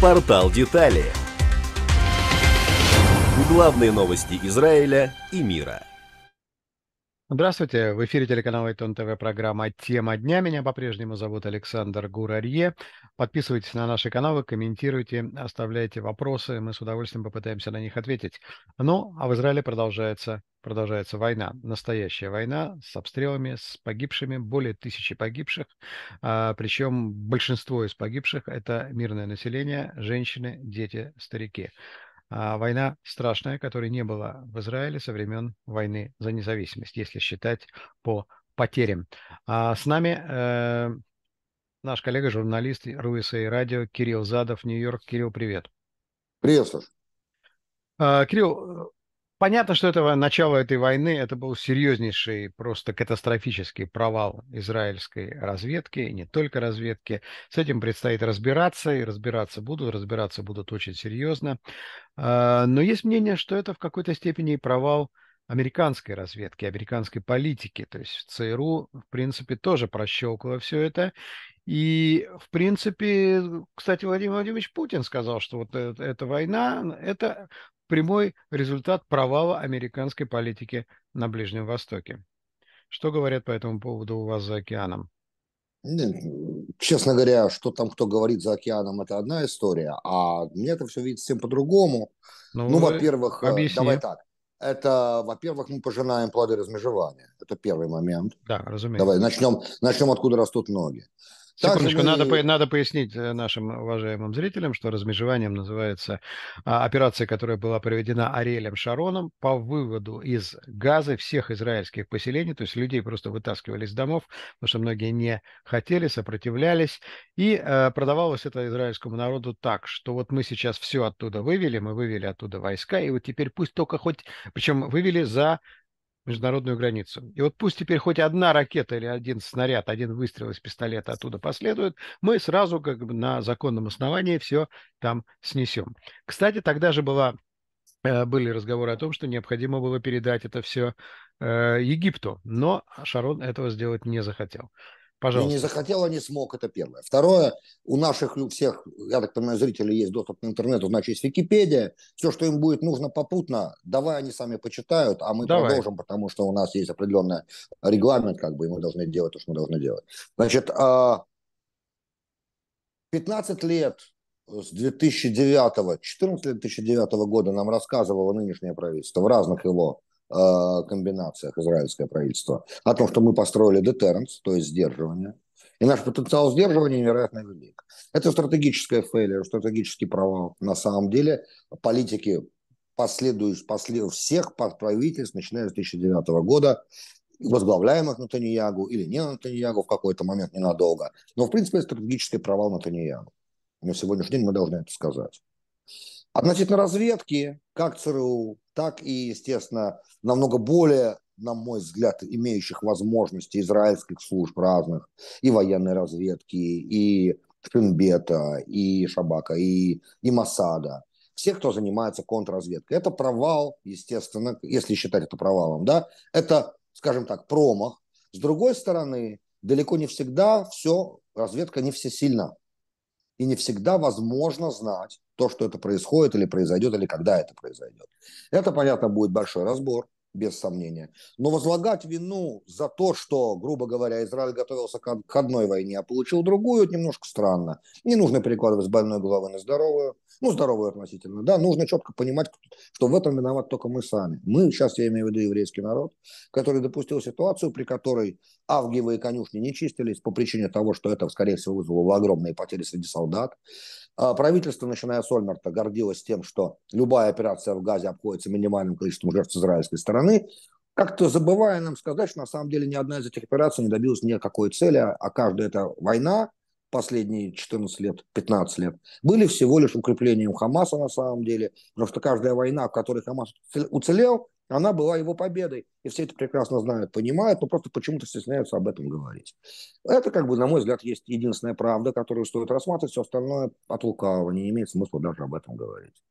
Портал детали. Главные новости Израиля и мира. Здравствуйте, в эфире телеканала Итон ТВ, программа «Тема дня». Меня по-прежнему зовут Александр Гурарье. Подписывайтесь на наши каналы, комментируйте, оставляйте вопросы, мы с удовольствием попытаемся на них ответить. Ну, а в Израиле продолжается, продолжается война, настоящая война с обстрелами, с погибшими, более тысячи погибших, а, причем большинство из погибших – это мирное население, женщины, дети, старики. А война страшная, которой не было в Израиле со времен войны за независимость, если считать по потерям. А с нами э, наш коллега, журналист Руиса и радио Кирилл Задов, Нью-Йорк. Кирилл, привет. Привет, Саша. А, Кирилл, Понятно, что этого начало этой войны это был серьезнейший, просто катастрофический провал израильской разведки, и не только разведки. С этим предстоит разбираться, и разбираться будут, разбираться будут очень серьезно. А, но есть мнение, что это в какой-то степени и провал американской разведки, американской политики. То есть ЦРУ, в принципе, тоже прощелкало все это. И, в принципе, кстати, Владимир Владимирович Путин сказал, что вот эта война – это прямой результат провала американской политики на Ближнем Востоке. Что говорят по этому поводу у вас за океаном? Честно говоря, что там кто говорит за океаном, это одна история, а мне это все видится всем по-другому. Ну, ну во-первых, э, давай так. Это, во-первых, мы пожинаем плоды размежевания. Это первый момент. Да, разумеется. Давай начнем, начнем откуда растут ноги. Секундочку, мы... надо, надо пояснить э, нашим уважаемым зрителям, что размежеванием называется а, операция, которая была проведена Арелем Шароном по выводу из газа всех израильских поселений, то есть людей просто вытаскивали из домов, потому что многие не хотели, сопротивлялись, и э, продавалось это израильскому народу так, что вот мы сейчас все оттуда вывели, мы вывели оттуда войска, и вот теперь пусть только хоть, причем вывели за международную границу. И вот пусть теперь хоть одна ракета или один снаряд, один выстрел из пистолета оттуда последует, мы сразу как бы на законном основании все там снесем. Кстати, тогда же была, э, были разговоры о том, что необходимо было передать это все э, Египту, но Шарон этого сделать не захотел. Пожалуйста. И не захотел, а не смог, это первое. Второе, у наших всех, я так понимаю, зрителей есть доступ к интернету, значит, есть Википедия, все, что им будет нужно попутно, давай они сами почитают, а мы давай. продолжим, потому что у нас есть определенный регламент, как бы, и мы должны делать то, что мы должны делать. Значит, 15 а, лет с 2009, 14 лет 2009 года нам рассказывало нынешнее правительство в разных его Э, комбинациях израильское правительство, о том, что мы построили детерренс, то есть сдерживание, и наш потенциал сдерживания невероятно велик. Это стратегическая фейлер, стратегический провал. На самом деле политики последуют после всех правительств, начиная с 2009 года, возглавляемых Натаньягу или не Натаньягу в какой-то момент ненадолго. Но, в принципе, стратегический провал Натаньягу. На сегодняшний день мы должны это сказать. Относительно а, разведки, как ЦРУ, так и, естественно, намного более, на мой взгляд, имеющих возможности израильских служб разных, и военной разведки, и Шинбета и Шабака, и, и Масада, все, кто занимается контрразведкой. Это провал, естественно, если считать это провалом, да, это, скажем так, промах. С другой стороны, далеко не всегда все, разведка не все всесильна и не всегда возможно знать то, что это происходит или произойдет, или когда это произойдет. Это, понятно, будет большой разбор, без сомнения. Но возлагать вину за то, что, грубо говоря, Израиль готовился к одной войне, а получил другую, это немножко странно. Не нужно перекладывать с больной головы на здоровую, ну, здоровую относительно, да, нужно четко понимать, что в этом виноват только мы сами. Мы, сейчас я имею в виду еврейский народ, который допустил ситуацию, при которой Авгиевые конюшни не чистились по причине того, что это, скорее всего, вызвало огромные потери среди солдат. А правительство, начиная с Ольмерта, гордилось тем, что любая операция в Газе обходится минимальным количеством жертв с израильской стороны, как-то забывая нам сказать, что на самом деле ни одна из этих операций не добилась никакой цели, а каждая эта война последние 14 лет, 15 лет, были всего лишь укреплением Хамаса на самом деле, потому что каждая война, в которой Хамас уцелел, она была его победой. И все это прекрасно знают, понимают, но просто почему-то стесняются об этом говорить. Это, как бы, на мой взгляд, есть единственная правда, которую стоит рассматривать, все остальное от лукавого, не имеет смысла даже об этом говорить.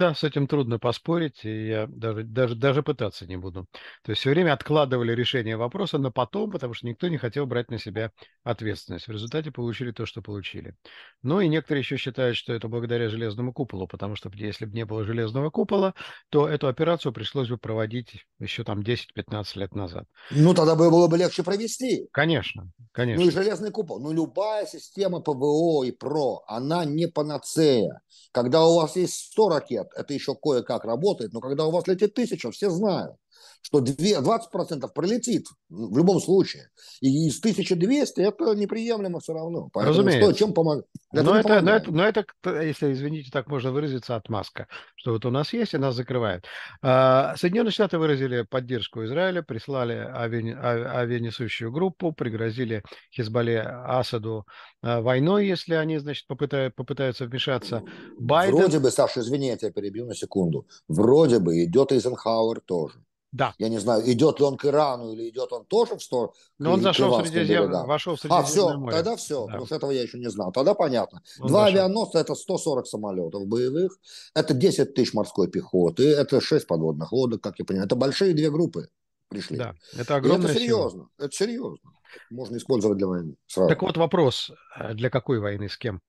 Да, с этим трудно поспорить, и я даже, даже, даже пытаться не буду. То есть все время откладывали решение вопроса на потом, потому что никто не хотел брать на себя ответственность. В результате получили то, что получили. Ну и некоторые еще считают, что это благодаря железному куполу, потому что если бы не было железного купола, то эту операцию пришлось бы проводить еще там 10-15 лет назад. Ну тогда бы было бы легче провести. Конечно, конечно. Ну и железный купол. Ну любая система ПВО и ПРО, она не панацея. Когда у вас есть 100 ракет, лет это еще кое-как работает, но когда у вас летит тысяча, все знают что 20% пролетит в любом случае. И из 1200 это неприемлемо все равно. Поэтому Разумеется. Что, чем помог... но, это, но, это, но это, если, извините, так можно выразиться, отмазка, что вот у нас есть, и нас закрывает. А, Соединенные Штаты выразили поддержку Израиля, прислали ави... А, авианесущую группу, пригрозили Хизбалле Асаду а, войной, если они, значит, попытают, попытаются вмешаться. Байден... Вроде бы, Саша, извини, я тебя перебью на секунду. Вроде бы идет Эйзенхауэр тоже. Да. Я не знаю, идет ли он к Ирану или идет он тоже в сторону. Но он зашел в а, Средиземное да. вошел в Средиземное А, все, море. тогда все, да. потому что этого я еще не знал. Тогда понятно. Он Два зашел. авианосца – это 140 самолетов боевых, это 10 тысяч морской пехоты, это 6 подводных лодок, как я понимаю. Это большие две группы пришли. Да, это огромное. это серьезно, сила. это серьезно. Можно использовать для войны сразу. Так вот вопрос, а для какой войны, с кем?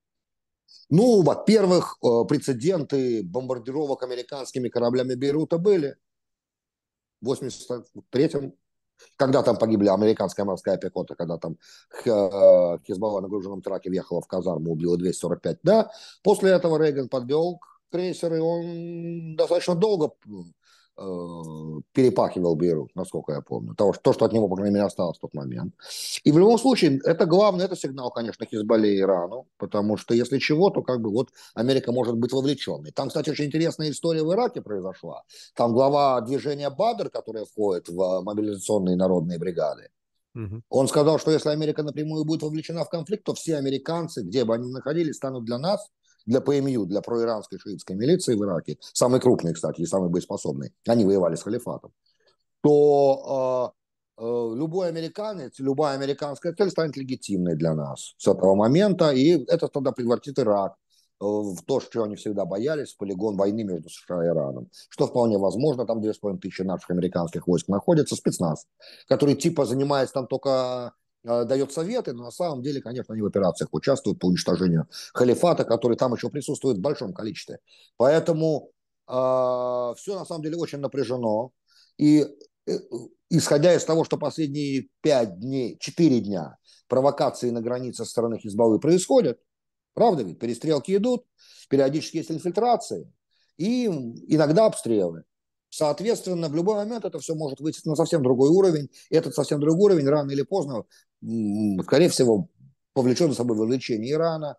Ну, во-первых, э, прецеденты бомбардировок американскими кораблями Бейрута были – 83-м, когда там погибли американская морская пехота, когда там э, Хизбалла на груженном траке въехала в казарму, убила 245. Да, после этого Рейган подвел крейсер, и он достаточно долго Э, перепахивал Бейрут, насколько я помню. То, то, что от него, по крайней мере, осталось в тот момент. И в любом случае, это главное, это сигнал, конечно, Хизбалле и Ирану, потому что, если чего, то как бы вот Америка может быть вовлеченной. Там, кстати, очень интересная история в Ираке произошла. Там глава движения БАДР, которая входит в э, мобилизационные народные бригады, угу. он сказал, что если Америка напрямую будет вовлечена в конфликт, то все американцы, где бы они находились, станут для нас – для ПМЮ, для проиранской шиитской милиции в Ираке, самый крупный, кстати, и самый боеспособный, они воевали с халифатом, то э, любой американец, любая американская цель станет легитимной для нас с этого момента, и это тогда превратит Ирак э, в то, что они всегда боялись, полигон войны между США и Ираном. Что вполне возможно, там 2,5 тысячи наших американских войск находится, спецназ, который типа занимается там только Э, дает советы, но на самом деле, конечно, они в операциях участвуют по уничтожению халифата, который там еще присутствует в большом количестве. Поэтому э, все на самом деле очень напряжено. И э, исходя из того, что последние пять дней, четыре дня провокации на границе со стороны Хизбаллы происходят, правда ведь, перестрелки идут, периодически есть инфильтрации, и иногда обстрелы. Соответственно, в любой момент это все может выйти на совсем другой уровень. Этот совсем другой уровень рано или поздно скорее всего, повлечет за собой вовлечение Ирана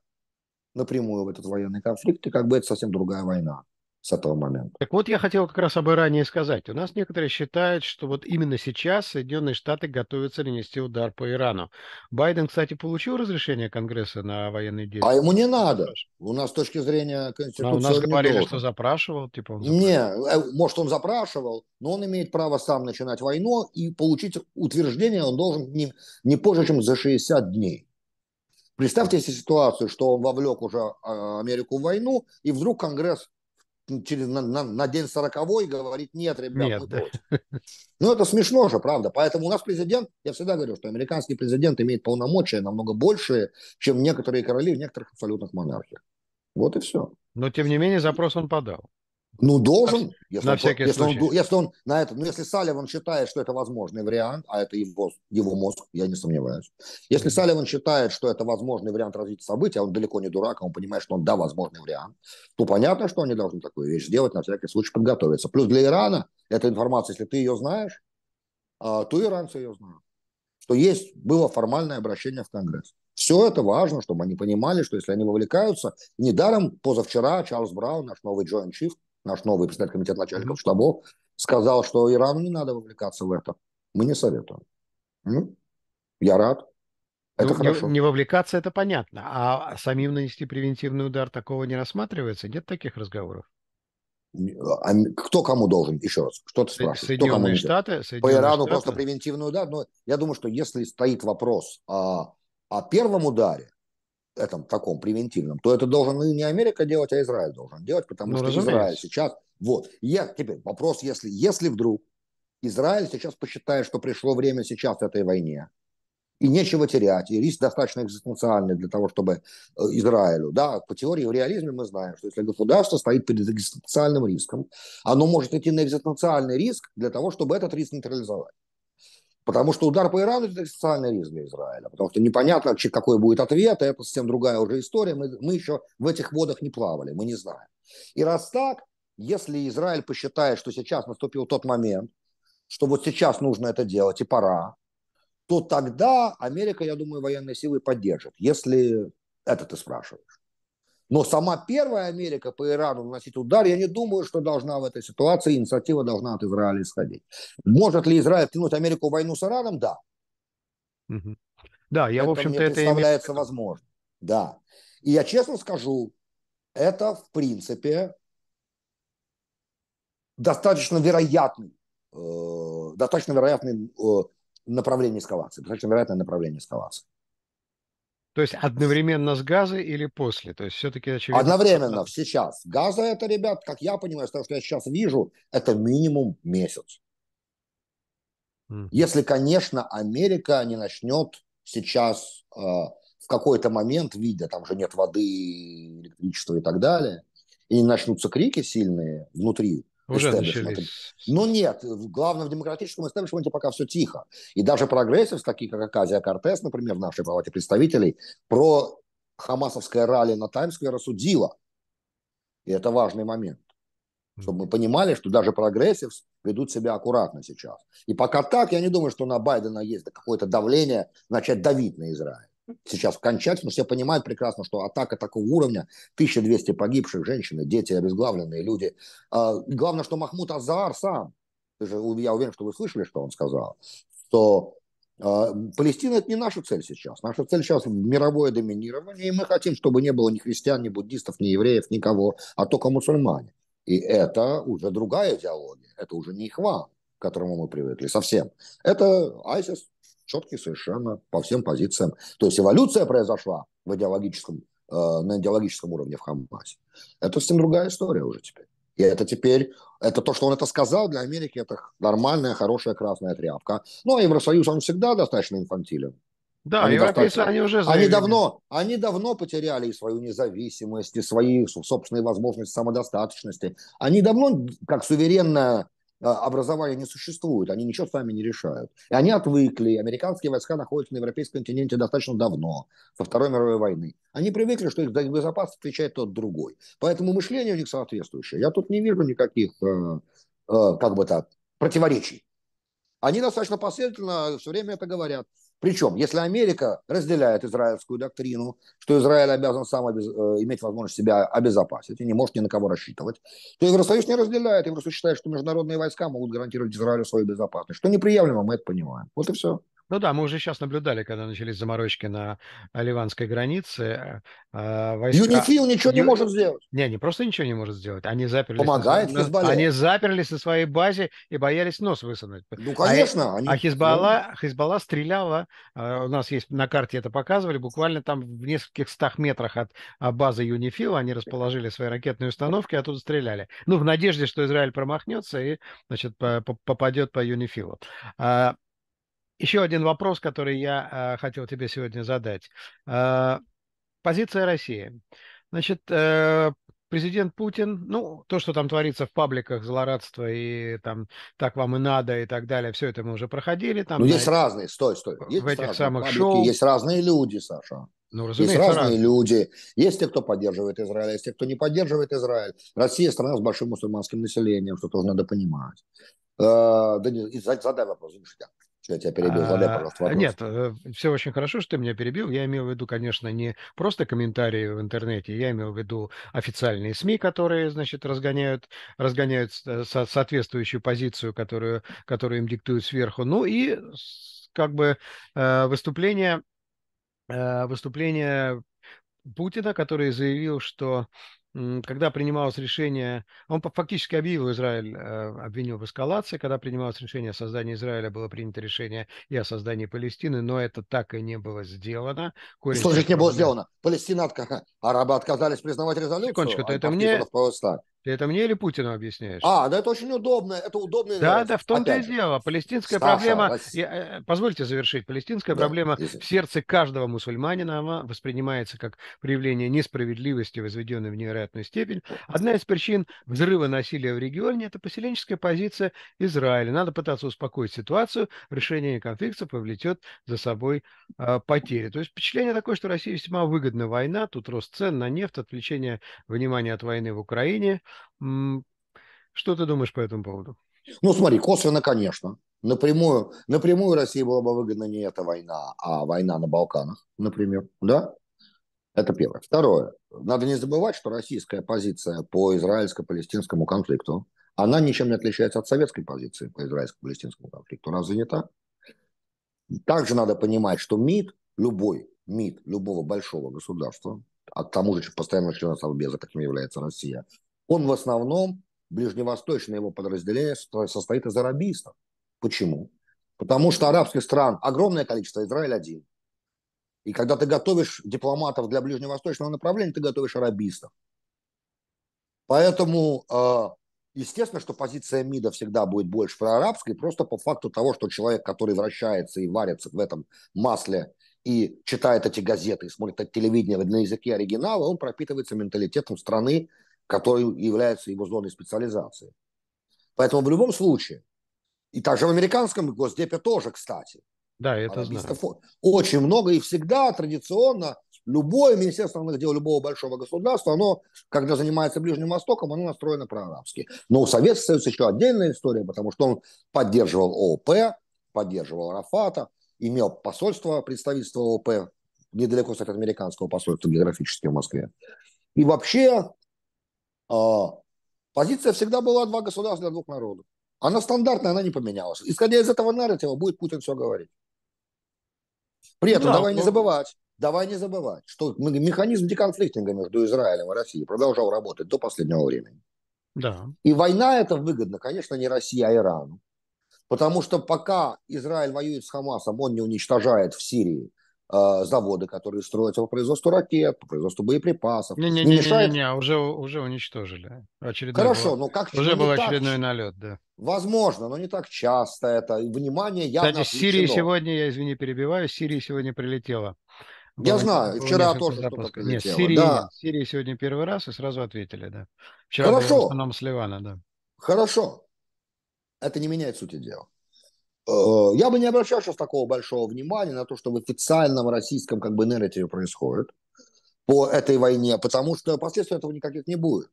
напрямую в этот военный конфликт, и как бы это совсем другая война с этого момента. Так вот, я хотел как раз об Иране сказать. У нас некоторые считают, что вот именно сейчас Соединенные Штаты готовятся нанести удар по Ирану. Байден, кстати, получил разрешение Конгресса на военные действия. А ему не надо. У нас с точки зрения Конституции... А у нас говорили, должен. что запрашивал. Типа он Не, э, может, он запрашивал, но он имеет право сам начинать войну, и получить утверждение он должен не, не позже, чем за 60 дней. Представьте себе ситуацию, что он вовлек уже а, Америку в войну, и вдруг Конгресс через, на, на, на день сороковой говорить нет, ребят, нет, мы да. против. Ну, это смешно же, правда. Поэтому у нас президент, я всегда говорю, что американский президент имеет полномочия намного больше, чем некоторые короли в некоторых абсолютных монархиях. Вот и все. Но, тем не менее, запрос он подал. Ну, должен, если, на он, если, он, если он на это, ну, если Салливан считает, что это возможный вариант, а это его, его мозг, я не сомневаюсь. Если Салливан считает, что это возможный вариант развития событий, а он далеко не дурак, а он понимает, что он, да, возможный вариант, то понятно, что они должны такую вещь сделать, на всякий случай подготовиться. Плюс для Ирана эта информация, если ты ее знаешь, а, то иранцы ее знают, что есть, было формальное обращение в Конгресс. Все это важно, чтобы они понимали, что если они вовлекаются, недаром позавчера Чарльз Браун, наш новый Joint Chief, наш новый представитель комитета начальников штабов, сказал, что Ирану не надо вовлекаться в это. Мы не советуем. Ну, я рад. Это ну, хорошо. Не, не вовлекаться, это понятно. А самим нанести превентивный удар такого не рассматривается? Нет таких разговоров? А кто кому должен? Еще раз, что ты спрашиваешь? Соединенные кто Штаты? Соединенные По Ирану Штаты? просто превентивный удар. Но ну, я думаю, что если стоит вопрос о, о первом ударе, этом таком превентивном, то это должен не Америка делать, а Израиль должен делать, потому ну, что разумеется. Израиль сейчас... Вот. Я, теперь вопрос, если, если вдруг Израиль сейчас посчитает, что пришло время сейчас этой войне, и нечего терять, и риск достаточно экзистенциальный для того, чтобы э, Израилю, да, по теории в реализме мы знаем, что если государство стоит перед экзистенциальным риском, оно может идти на экзистенциальный риск для того, чтобы этот риск нейтрализовать. Потому что удар по Ирану – это социальный риск для Израиля. Потому что непонятно, какой будет ответ, это совсем другая уже история. Мы, мы еще в этих водах не плавали, мы не знаем. И раз так, если Израиль посчитает, что сейчас наступил тот момент, что вот сейчас нужно это делать и пора, то тогда Америка, я думаю, военные силы поддержит, если это ты спрашиваешь. Но сама первая Америка по Ирану наносить удар, я не думаю, что должна в этой ситуации инициатива должна от Израиля исходить. Может ли Израиль втянуть Америку в войну с Ираном? Да. Угу. Да, я, это в общем-то, это представляется имею... возможно. Да. И я честно скажу, это, в принципе, достаточно вероятный, э, достаточно вероятный э, направление эскалации, достаточно вероятное направление эскалации. То есть одновременно с газа или после? То есть все-таки очевидно... Одновременно, сейчас. Газа это, ребят, как я понимаю, то, что я сейчас вижу, это минимум месяц. Mm. Если, конечно, Америка не начнет сейчас э, в какой-то момент, видя, там же нет воды, электричества и так далее, и начнутся крики сильные внутри, уже начались. Ну нет, главное, в демократическом истеблишменте пока все тихо. И даже прогрессивс, такие как Аказия Кортес, например, в нашей палате представителей, про хамасовское ралли на Таймсквер рассудила. И это важный момент. Чтобы мы понимали, что даже прогрессивс ведут себя аккуратно сейчас. И пока так, я не думаю, что на Байдена есть какое-то давление начать давить на Израиль сейчас кончательно, все понимают прекрасно, что атака такого уровня, 1200 погибших, женщины, дети, обезглавленные люди. А, главное, что Махмуд Азар сам, же, я уверен, что вы слышали, что он сказал, что а, Палестина – это не наша цель сейчас. Наша цель сейчас – мировое доминирование, и мы хотим, чтобы не было ни христиан, ни буддистов, ни евреев, никого, а только мусульмане. И это уже другая идеология, это уже не Ихван, к которому мы привыкли совсем. Это ISIS, четкий совершенно по всем позициям. То есть эволюция произошла в идеологическом, э, на идеологическом уровне в Хамасе. Это совсем другая история уже теперь. И это теперь, это то, что он это сказал, для Америки это нормальная, хорошая красная тряпка. Ну, а Евросоюз, он всегда достаточно инфантилен. Да, они достаточно... они уже заявили. Они давно, они давно потеряли свою независимость, и свои собственные возможности самодостаточности. Они давно, как суверенная а, образования не существует, они ничего сами не решают. И они отвыкли, американские войска находятся на европейском континенте достаточно давно, со Второй мировой войны. Они привыкли, что их безопасность отвечает тот другой. Поэтому мышление у них соответствующее. Я тут не вижу никаких, э, э, как бы так, противоречий. Они достаточно последовательно все время это говорят. Причем, если Америка разделяет израильскую доктрину, что Израиль обязан сам обез... Э, иметь возможность себя обезопасить и не может ни на кого рассчитывать, то Евросоюз не разделяет. Евросоюз считает, что международные войска могут гарантировать Израилю свою безопасность. Что неприемлемо, мы это понимаем. Вот и все. Ну да, мы уже сейчас наблюдали, когда начались заморочки на э, ливанской границе. А, а, войска... Юнифил ничего Ю... не может сделать. Не, не просто ничего не может сделать. Они заперлись. Помогает на... Они заперлись на своей базе и боялись нос высунуть. Ну, а э, конечно. А, они... а ну Хизбалла, Хизбалла стреляла, у нас есть на карте это показывали, буквально там в нескольких стах метрах от базы Юнифила они расположили свои ракетные установки, а тут стреляли. Ну, в надежде, что Израиль промахнется и, значит, попадет по Юнифилу. Еще один вопрос, который я э, хотел тебе сегодня задать. Э, позиция России. Значит, э, президент Путин, ну, то, что там творится в пабликах, злорадство и там так вам и надо и так далее, все это мы уже проходили. Там, ну, есть разные, стой, стой. Есть в этих самых паблики, шоу. Есть разные люди, Саша. Ну, разумеется, есть разные раз. люди. Есть те, кто поддерживает Израиль, есть те, кто не поддерживает Израиль. Россия страна с большим мусульманским населением, что тоже надо понимать. да не, задай вопрос, слушайте я тебя перебил? Задай, пожалуйста, вопрос. Нет, э, все очень хорошо, что ты меня перебил. Я имел в виду, конечно, не просто комментарии в интернете, я имел в виду официальные СМИ, которые, значит, разгоняют, разгоняют э, соответствующую позицию, которую, которую им диктуют сверху. Ну и как бы э, выступление, выступление Путина, который заявил, что когда принималось решение, он фактически объявил Израиль, э, обвинил в эскалации, когда принималось решение о создании Израиля, было принято решение и о создании Палестины, но это так и не было сделано. Корень Что не было сделано? Палестина, арабы отказались признавать резолюцию. Секундочку, а это мне... Ты это мне или Путину объясняешь? А, да это очень удобно, это удобно. Да, нравится. да, в том-то и дело. Палестинская Саша, проблема, я, э, э, позвольте завершить, палестинская да, проблема если... в сердце каждого мусульманина она воспринимается как проявление несправедливости, возведенной в невероятную степень. Одна из причин взрыва насилия в регионе – это поселенческая позиция Израиля. Надо пытаться успокоить ситуацию, решение конфликта повлечет за собой э, потери. То есть впечатление такое, что Россия весьма выгодна война, тут рост цен на нефть, отвлечение внимания от войны в Украине – что ты думаешь по этому поводу? Ну, смотри, косвенно, конечно. Напрямую, напрямую России была бы выгодна не эта война, а война на Балканах, например, да? Это первое. Второе. Надо не забывать, что российская позиция по израильско-палестинскому конфликту, она ничем не отличается от советской позиции по израильско-палестинскому конфликту. Разве не так? Также надо понимать, что МИД, любой МИД любого большого государства, а к тому же постоянного члена Совбеза, каким является Россия, он в основном, ближневосточное его подразделение состоит из арабистов. Почему? Потому что арабских стран огромное количество, Израиль один. И когда ты готовишь дипломатов для ближневосточного направления, ты готовишь арабистов. Поэтому, э, естественно, что позиция МИДа всегда будет больше проарабской, просто по факту того, что человек, который вращается и варится в этом масле и читает эти газеты, и смотрит телевидение на языке оригинала, он пропитывается менталитетом страны, который является его зоной специализации. Поэтому в любом случае, и также в американском госдепе тоже, кстати. Да, это знаю. Очень много и всегда традиционно любое министерство иностранных дел любого большого государства, оно, когда занимается Ближним Востоком, оно настроено проарабски. Но у Советского Союза еще отдельная история, потому что он поддерживал ООП, поддерживал Рафата, имел посольство, представительство ООП, недалеко, кстати, от американского посольства географически в Москве. И вообще а, позиция всегда была два государства для двух народов. Она стандартная, она не поменялась. Исходя из этого нарратива, будет Путин все говорить. При этом ну да, давай но... не ну. забывать, давай не забывать, что механизм деконфликтинга между Израилем и Россией продолжал работать до последнего времени. Да. И война это выгодна, конечно, не России, а Ирану. Потому что пока Израиль воюет с Хамасом, он не уничтожает в Сирии а, заводы, которые строятся по производству ракет, по производству боеприпасов. Не, не, не, не, мешает... не, не, не уже, уже уничтожили. Очередной Хорошо, был, но как уже был очередной налет, да. Возможно, но не так часто это. Внимание явно Кстати, отвлечено. Сирии сегодня, я извини, перебиваю, Сирии сегодня прилетела. Я было, знаю, вчера тоже что-то прилетело. Нет, Сирии, да. Сирии сегодня первый раз и сразу ответили, да. Вчера Хорошо. в основном с Ливана, да. Хорошо. Это не меняет сути дела. Э, я бы не обращал сейчас такого большого внимания на то, что в официальном российском как бы нарративе происходит по этой войне, потому что последствий этого никаких не будет.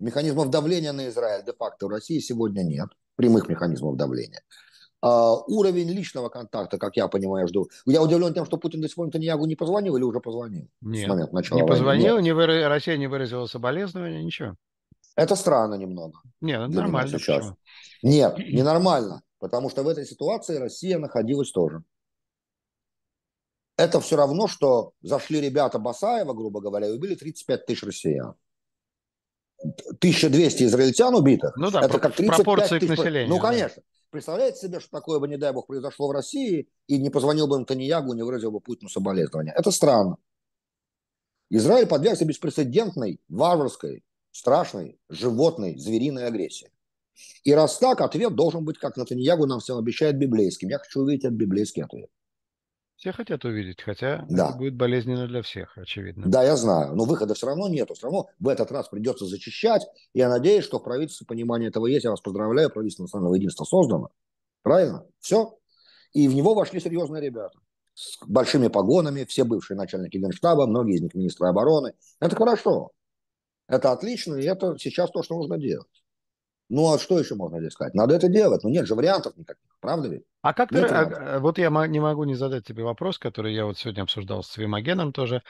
Механизмов давления на Израиль де-факто в России сегодня нет, прямых механизмов давления. А, уровень личного контакта, как я понимаю, жду. Я удивлен тем, что Путин до сих пор Таньягу не позвонил или уже позвонил Нет, с момента начала не позвонил, войны. Не выра... Россия не выразила соболезнования, ничего. Это странно немного. Нет, ну, нормально. Сейчас. Почему? Нет, ненормально. Потому что в этой ситуации Россия находилась тоже. Это все равно, что зашли ребята Басаева, грубо говоря, и убили 35 тысяч россиян. 1200 израильтян убитых. Ну да, это как 35 тысяч... к населению. Ну, конечно. Да. Представляете себе, что такое бы, не дай бог, произошло в России, и не позвонил бы Антониягу, не выразил бы Путину соболезнования. Это странно. Израиль подвергся беспрецедентной, варварской, страшной, животной, звериной агрессии. И раз так, ответ должен быть, как Натаньягу нам всем обещает, библейским. Я хочу увидеть этот библейский ответ. Все хотят увидеть, хотя да. это будет болезненно для всех, очевидно. Да, я знаю, но выхода все равно нету. Все равно в этот раз придется зачищать. Я надеюсь, что в правительстве понимание этого есть. Я вас поздравляю, правительство национального единства создано. Правильно? Все. И в него вошли серьезные ребята. С большими погонами, все бывшие начальники генштаба, многие из них министры обороны. Это хорошо. Это отлично, и это сейчас то, что нужно делать. Ну, а что еще можно здесь сказать? Надо это делать. Ну, нет же вариантов никаких, правда ведь? А как нет ты... А, э, вот я не могу не задать тебе вопрос, который я вот сегодня обсуждал с Свимогеном тоже.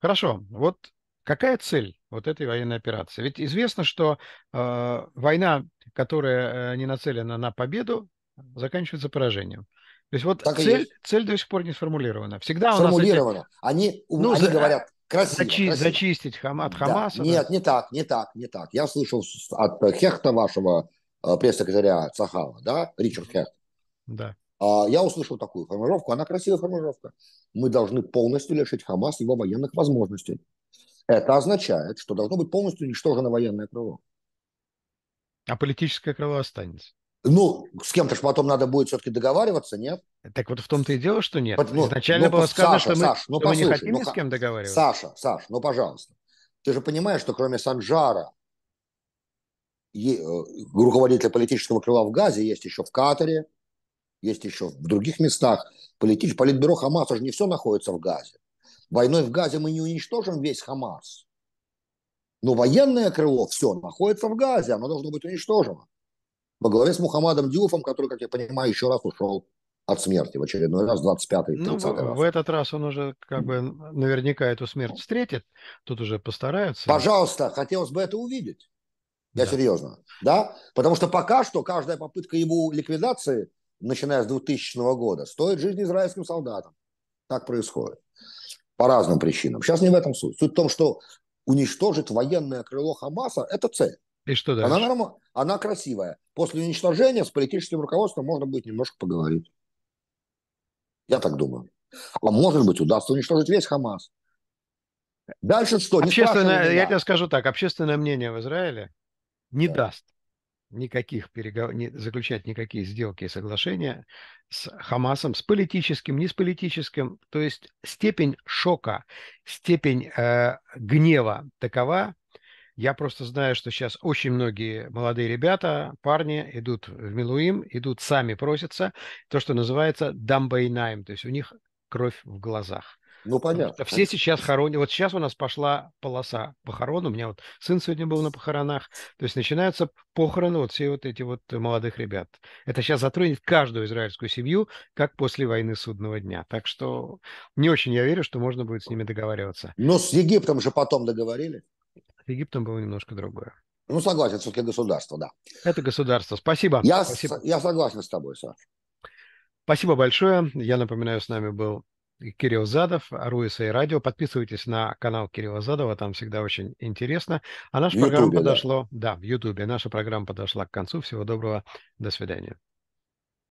Хорошо, вот какая цель вот этой военной операции? Ведь известно, что э, война, которая э, не нацелена на победу, заканчивается поражением. То есть вот так цель, цель до сих пор не сформулирована. Всегда сформулирована. У нас эти... Они, ну, они за... Э, говорят, Красиво, Зачи, красиво. Зачистить хам, от Хамаса? Да. Нет, да? не так, не так, не так. Я слышал от Хехта, вашего э, пресс-секретаря Цахала, да, Ричард Хехт. Да. А, я услышал такую формулировку, она красивая формулировка. Мы должны полностью лишить Хамас его военных возможностей. Это означает, что должно быть полностью уничтожено военное крыло. А политическое крыло останется. Ну, с кем-то же потом надо будет все-таки договариваться, нет? Так вот в том-то и дело, что нет. Ну, Изначально ну, было сказано, Саша, что мы, Саша, ну, что послушай, не хотим ну, с кем договариваться. Саша, Саша, ну, пожалуйста. Ты же понимаешь, что кроме Санжара, э, руководителя политического крыла в Газе, есть еще в Катаре, есть еще в других местах. Политич, политбюро Хамаса же не все находится в Газе. Войной в Газе мы не уничтожим весь Хамас. Но военное крыло все находится в Газе, оно должно быть уничтожено во главе с Мухаммадом Дюфом, который, как я понимаю, еще раз ушел от смерти в очередной раз, 25-й, 30 ну, раз. В этот раз он уже как бы наверняка эту смерть встретит, тут уже постараются. Пожалуйста, хотелось бы это увидеть. Я да. серьезно. Да? Потому что пока что каждая попытка его ликвидации, начиная с 2000 года, стоит жизни израильским солдатам. Так происходит. По разным причинам. Сейчас не в этом суть. Суть в том, что уничтожить военное крыло Хамаса – это цель. И что дальше? Она, норм... она красивая. После уничтожения с политическим руководством можно будет немножко поговорить. Я так думаю. А может быть, удастся уничтожить весь Хамас. Дальше что? Не общественное, я тебе скажу так, общественное мнение в Израиле не да. даст никаких переговоров, не, заключать никакие сделки и соглашения с Хамасом, с политическим, не с политическим. То есть степень шока, степень э, гнева такова, я просто знаю, что сейчас очень многие молодые ребята, парни идут в Милуим, идут сами просятся, то, что называется дамбайнаем, то есть у них кровь в глазах. Ну, э, понятно. все сейчас хоронят. Вот сейчас у нас пошла полоса похорон. У меня вот сын сегодня был на похоронах. То есть начинаются похороны вот все вот эти вот молодых ребят. Это сейчас затронет каждую израильскую семью, как после войны судного дня. Так что не очень я верю, что можно будет с ними договариваться. Но с Египтом же потом договорились. Египтом было немножко другое. Ну, согласен, все-таки государство, да. Это государство. Спасибо. Я, Спасибо. С, я согласен с тобой, Саш. Спасибо большое. Я напоминаю, с нами был Кирилл Задов, Руиса и Радио. Подписывайтесь на канал Кирилла Задова, там всегда очень интересно. А наша программа подошла, да. да, в Ютубе. Наша программа подошла к концу. Всего доброго, до свидания.